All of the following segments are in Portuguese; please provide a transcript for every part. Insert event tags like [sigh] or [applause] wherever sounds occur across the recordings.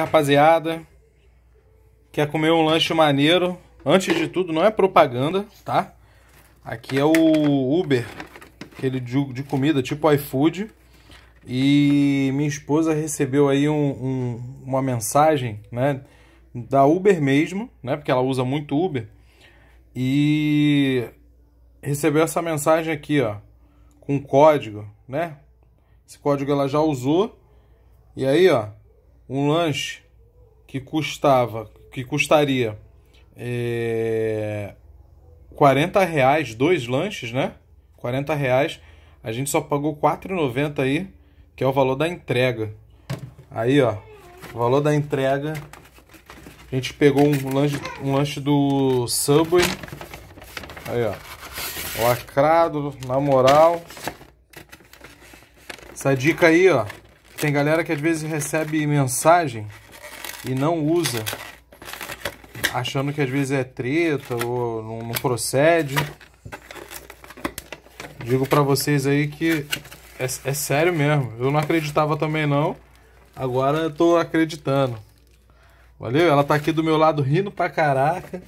Rapaziada, quer comer um lanche maneiro? Antes de tudo, não é propaganda, tá? Aqui é o Uber, aquele de, de comida tipo iFood. E minha esposa recebeu aí um, um, uma mensagem, né? Da Uber mesmo, né? Porque ela usa muito Uber. E recebeu essa mensagem aqui, ó. Com código, né? Esse código ela já usou. E aí, ó um lanche que custava, que custaria é, 40 reais, dois lanches, né? 40 reais, a gente só pagou 4,90 aí, que é o valor da entrega. Aí, ó, o valor da entrega, a gente pegou um lanche, um lanche do Subway, aí, ó, lacrado, na moral. Essa dica aí, ó, tem galera que às vezes recebe mensagem e não usa, achando que às vezes é treta ou não, não procede. Digo para vocês aí que é, é, sério mesmo. Eu não acreditava também não, agora eu tô acreditando. Valeu? Ela tá aqui do meu lado rindo pra caraca.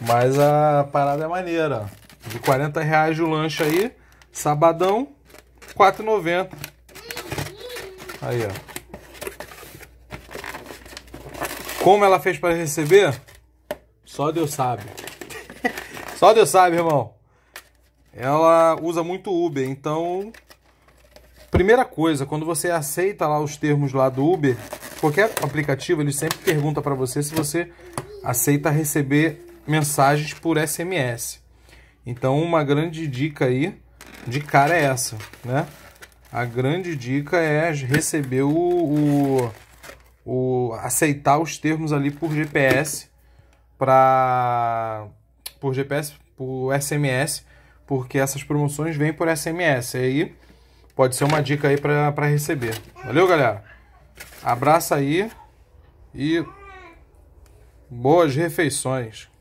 Mas a parada é maneira, ó. De 40 reais o lanche aí, sabadão, 4,90. Aí, ó. Como ela fez para receber? Só Deus sabe. [laughs] Só Deus sabe, irmão. Ela usa muito Uber, então... Primeira coisa, quando você aceita lá os termos lá do Uber, qualquer aplicativo, ele sempre pergunta para você se você aceita receber mensagens por SMS. Então, uma grande dica aí de cara é essa, né? A grande dica é receber o, o, o aceitar os termos ali por GPS para por GPS, por SMS, porque essas promoções vêm por SMS. Aí pode ser uma dica aí para receber. Valeu, galera. Abraça aí e boas refeições.